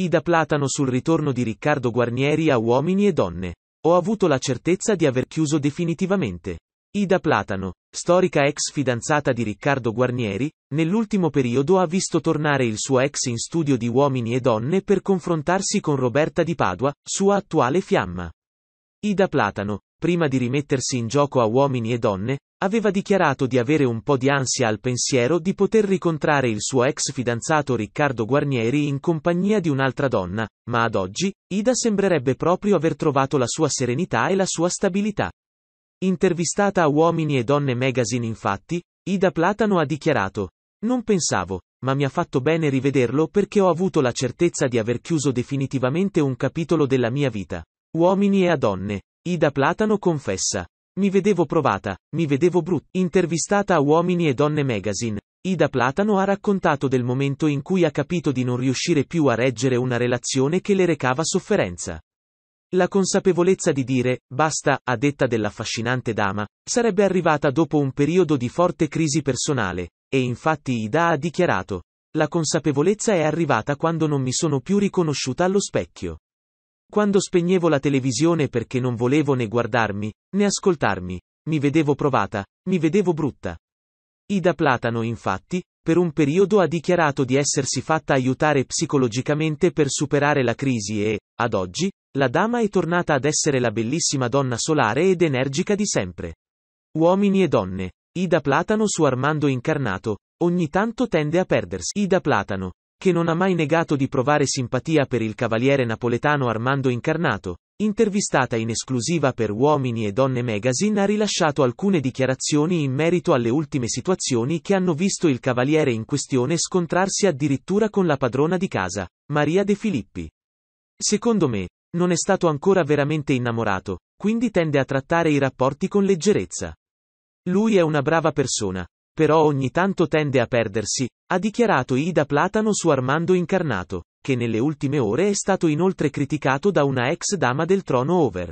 Ida Platano sul ritorno di Riccardo Guarnieri a Uomini e Donne. Ho avuto la certezza di aver chiuso definitivamente. Ida Platano, storica ex fidanzata di Riccardo Guarnieri, nell'ultimo periodo ha visto tornare il suo ex in studio di Uomini e Donne per confrontarsi con Roberta di Padua, sua attuale fiamma. Ida Platano, prima di rimettersi in gioco a Uomini e Donne, aveva dichiarato di avere un po' di ansia al pensiero di poter ricontrare il suo ex fidanzato Riccardo Guarnieri in compagnia di un'altra donna, ma ad oggi, Ida sembrerebbe proprio aver trovato la sua serenità e la sua stabilità. Intervistata a Uomini e Donne Magazine infatti, Ida Platano ha dichiarato, non pensavo, ma mi ha fatto bene rivederlo perché ho avuto la certezza di aver chiuso definitivamente un capitolo della mia vita. Uomini e a donne. Ida Platano confessa. Mi vedevo provata, mi vedevo brutta. Intervistata a Uomini e Donne Magazine, Ida Platano ha raccontato del momento in cui ha capito di non riuscire più a reggere una relazione che le recava sofferenza. La consapevolezza di dire, basta, a detta dell'affascinante dama, sarebbe arrivata dopo un periodo di forte crisi personale, e infatti Ida ha dichiarato, la consapevolezza è arrivata quando non mi sono più riconosciuta allo specchio. Quando spegnevo la televisione perché non volevo né guardarmi, né ascoltarmi, mi vedevo provata, mi vedevo brutta. Ida Platano infatti, per un periodo ha dichiarato di essersi fatta aiutare psicologicamente per superare la crisi e, ad oggi, la dama è tornata ad essere la bellissima donna solare ed energica di sempre. Uomini e donne. Ida Platano su Armando Incarnato, ogni tanto tende a perdersi. Ida Platano, che non ha mai negato di provare simpatia per il cavaliere napoletano Armando Incarnato, intervistata in esclusiva per Uomini e Donne Magazine ha rilasciato alcune dichiarazioni in merito alle ultime situazioni che hanno visto il cavaliere in questione scontrarsi addirittura con la padrona di casa, Maria De Filippi. Secondo me, non è stato ancora veramente innamorato, quindi tende a trattare i rapporti con leggerezza. Lui è una brava persona, però ogni tanto tende a perdersi, ha dichiarato Ida Platano su Armando Incarnato, che nelle ultime ore è stato inoltre criticato da una ex dama del trono over.